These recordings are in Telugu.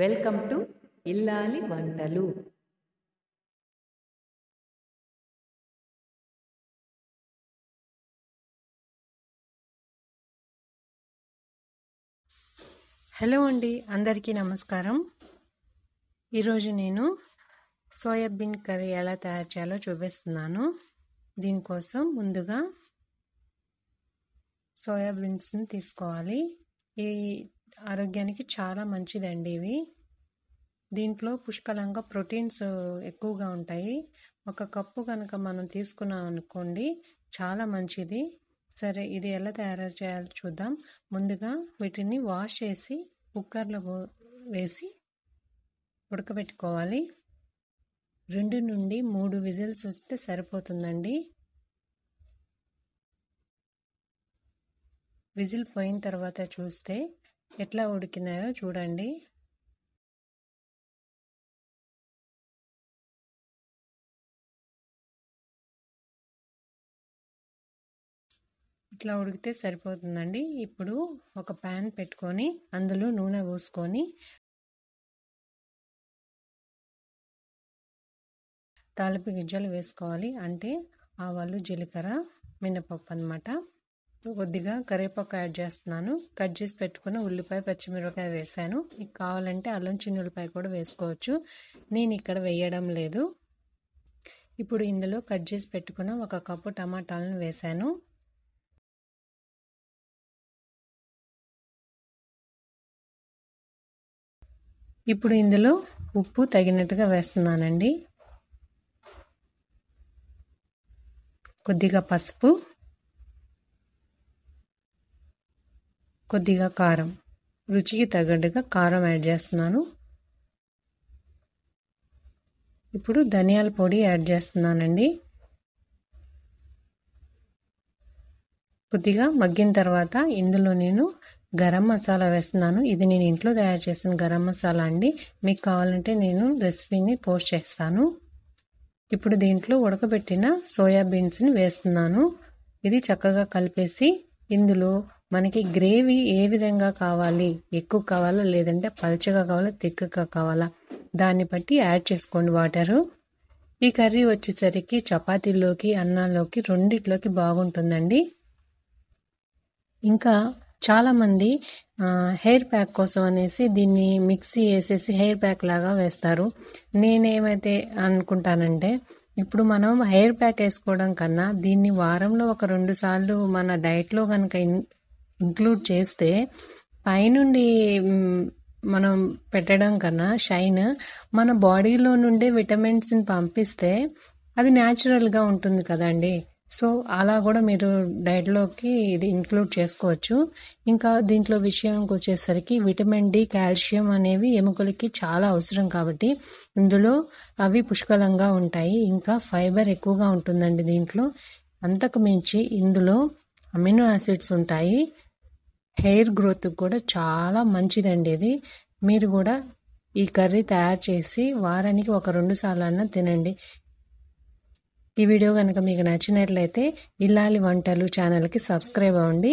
వెల్కమ్ టు ఇల్లాలి వంటలు హలో అండి అందరికీ నమస్కారం ఈరోజు నేను సోయాబీన్ కర్రీ ఎలా తయారు చేయాలో చూపిస్తున్నాను దీనికోసం ముందుగా సోయాబీన్స్ని తీసుకోవాలి ఈ ఆరోగ్యానికి చాలా మంచిదండి ఇవి దీంట్లో పుష్కలంగా ప్రోటీన్స్ ఎక్కువగా ఉంటాయి ఒక కప్పు కనుక మనం తీసుకున్నాం అనుకోండి చాలా మంచిది సరే ఇది ఎలా తయారు చేయాలో చూద్దాం ముందుగా వీటిని వాష్ చేసి కుక్కర్లో వేసి ఉడకబెట్టుకోవాలి రెండు నుండి మూడు విజిల్స్ వస్తే సరిపోతుందండి విజిల్ పోయిన తర్వాత చూస్తే ఎట్లా ఉడికినాయో చూడండి ఇట్లా ఉడికితే సరిపోతుందండి ఇప్పుడు ఒక ప్యాన్ పెట్టుకొని అందులో నూనె పోసుకొని తాలింపు గింజలు వేసుకోవాలి అంటే ఆవాలు జీలకర్ర మినపప్పు అనమాట కొద్దిగా కరివేపాకు యాడ్ చేస్తున్నాను కట్ చేసి పెట్టుకున్న ఉల్లిపాయ పచ్చిమిరపకాయ వేసాను మీకు కావాలంటే అల్లం ఉల్లిపాయ కూడా వేసుకోవచ్చు నేను ఇక్కడ వేయడం లేదు ఇప్పుడు ఇందులో కట్ చేసి పెట్టుకున్న ఒక కప్పు టమాటాలను వేశాను ఇప్పుడు ఇందులో ఉప్పు తగినట్టుగా వేస్తున్నానండి కొద్దిగా పసుపు కొద్దిగా కారం రుచికి తగ్గట్టుగా కారం యాడ్ చేస్తున్నాను ఇప్పుడు ధనియాల పొడి యాడ్ చేస్తున్నానండి కొద్దిగా మగ్గిన తర్వాత ఇందులో నేను గరం మసాలా వేస్తున్నాను ఇది నేను ఇంట్లో తయారు చేసిన గరం మసాలా అండి మీకు కావాలంటే నేను రెసిపీని పోస్ట్ చేస్తాను ఇప్పుడు దీంట్లో ఉడకబెట్టిన సోయాబీన్స్ని వేస్తున్నాను ఇది చక్కగా కలిపేసి ఇందులో మనకి గ్రేవీ ఏ విధంగా కావాలి ఎక్కువ కావాలా లేదంటే పలచగా కావాలా తిక్కగా కావాలా దాన్ని బట్టి యాడ్ చేసుకోండి వాటరు ఈ కర్రీ వచ్చేసరికి చపాతీల్లోకి అన్నాల్లోకి రెండిట్లోకి బాగుంటుందండి ఇంకా చాలామంది హెయిర్ ప్యాక్ కోసం అనేసి దీన్ని మిక్సీ వేసేసి హెయిర్ ప్యాక్ లాగా వేస్తారు నేనేమైతే అనుకుంటానంటే ఇప్పుడు మనం హెయిర్ ప్యాక్ వేసుకోవడం కన్నా దీన్ని వారంలో ఒక రెండు సార్లు మన డైట్లో కనుక ఇంక్లూడ్ చేస్తే పైనుండి మనం పెట్టడం కన్నా షైన్ మన బాడీలో నుండే విటమిన్స్ని పంపిస్తే అది న్యాచురల్గా ఉంటుంది కదండి సో అలా కూడా మీరు డైట్లోకి ఇది ఇంక్లూడ్ చేసుకోవచ్చు ఇంకా దీంట్లో విషయంకి వచ్చేసరికి విటమిన్ డి కాల్షియం అనేవి ఎముకలకి చాలా అవసరం కాబట్టి ఇందులో అవి పుష్కలంగా ఉంటాయి ఇంకా ఫైబర్ ఎక్కువగా ఉంటుందండి దీంట్లో అంతకు మించి ఇందులో అమినో యాసిడ్స్ ఉంటాయి హెయిర్ గ్రోత్కి కూడా చాలా మంచిదండి ఇది మీరు కూడా ఈ కర్రీ తయారు చేసి వారానికి ఒక రెండు సార్లు అన్న తినండి ఈ వీడియో కనుక మీకు నచ్చినట్లయితే ఇల్లాలి వంటలు ఛానల్కి సబ్స్క్రైబ్ అవ్వండి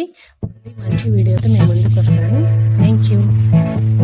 మంచి వీడియోతో మేము ముందుకు వస్తాను థ్యాంక్ యూ